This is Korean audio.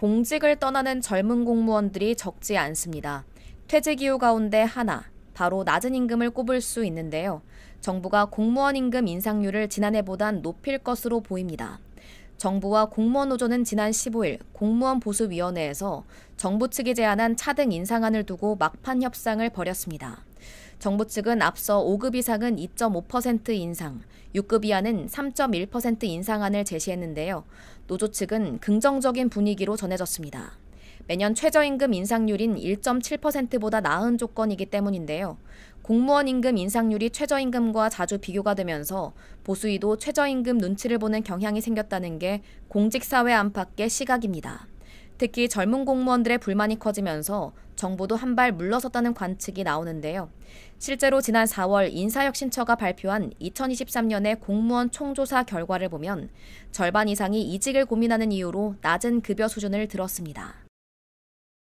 공직을 떠나는 젊은 공무원들이 적지 않습니다. 퇴직 이유 가운데 하나, 바로 낮은 임금을 꼽을 수 있는데요. 정부가 공무원 임금 인상률을 지난해보단 높일 것으로 보입니다. 정부와 공무원 노조는 지난 15일 공무원 보수위원회에서 정부 측이 제안한 차등 인상안을 두고 막판 협상을 벌였습니다. 정부 측은 앞서 5급 이상은 2.5% 인상, 6급 이하는 3.1% 인상안을 제시했는데요. 노조 측은 긍정적인 분위기로 전해졌습니다. 매년 최저임금 인상률인 1.7%보다 나은 조건이기 때문인데요. 공무원 임금 인상률이 최저임금과 자주 비교가 되면서 보수위도 최저임금 눈치를 보는 경향이 생겼다는 게 공직사회 안팎의 시각입니다. 특히 젊은 공무원들의 불만이 커지면서 정부도 한 발 물러섰다는 관측이 나오는데요. 실제로 지난 4월 인사혁신처가 발표한 2023년의 공무원 총조사 결과를 보면 절반 이상이 이직을 고민하는 이유로 낮은 급여 수준을 들었습니다.